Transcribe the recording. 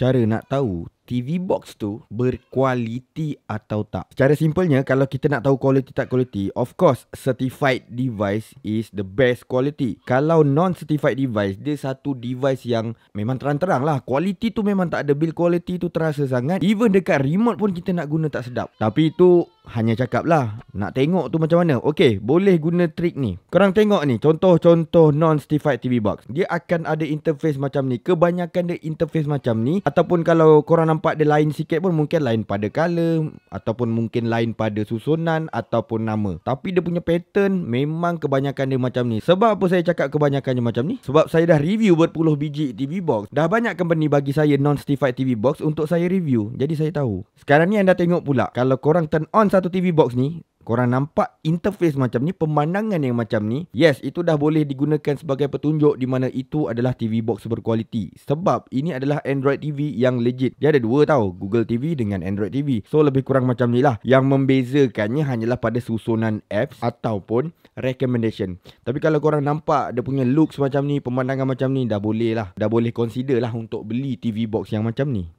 cara nak tahu TV box tu berkualiti atau tak. Secara simpelnya kalau kita nak tahu kualiti tak kualiti, of course certified device is the best quality. Kalau non certified device, dia satu device yang memang terang-terang lah. Kualiti tu memang tak ada build quality tu terasa sangat. Even dekat remote pun kita nak guna tak sedap. Tapi itu hanya cakap lah Nak tengok tu macam mana Okay boleh guna trik ni Korang tengok ni Contoh-contoh non-certified TV box Dia akan ada interface macam ni Kebanyakan dia interface macam ni Ataupun kalau korang nampak nampak dia lain sikit pun mungkin lain pada colour ataupun mungkin lain pada susunan ataupun nama. Tapi dia punya pattern memang kebanyakan dia macam ni. Sebab apa saya cakap kebanyakan dia macam ni? Sebab saya dah review berpuluh biji TV box. Dah banyak company bagi saya non-stified TV box untuk saya review. Jadi saya tahu. Sekarang ni anda tengok pula. Kalau korang turn on satu TV box ni, korang nampak interface macam ni, pemandangan yang macam ni, yes, itu dah boleh digunakan sebagai petunjuk di mana itu adalah TV box berkualiti. Sebab ini adalah Android TV yang legit. Dia ada dua tau, Google TV dengan Android TV. So, lebih kurang macam ni lah. Yang membezakannya hanyalah pada susunan apps ataupun recommendation. Tapi kalau korang nampak dia punya look macam ni, pemandangan macam ni, dah boleh lah. Dah boleh consider lah untuk beli TV box yang macam ni.